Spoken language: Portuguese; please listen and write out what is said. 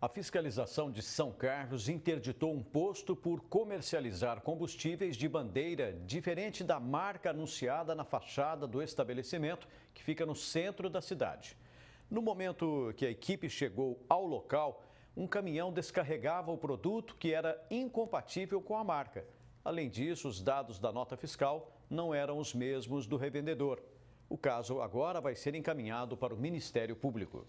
A fiscalização de São Carlos interditou um posto por comercializar combustíveis de bandeira diferente da marca anunciada na fachada do estabelecimento, que fica no centro da cidade. No momento que a equipe chegou ao local, um caminhão descarregava o produto que era incompatível com a marca. Além disso, os dados da nota fiscal não eram os mesmos do revendedor. O caso agora vai ser encaminhado para o Ministério Público.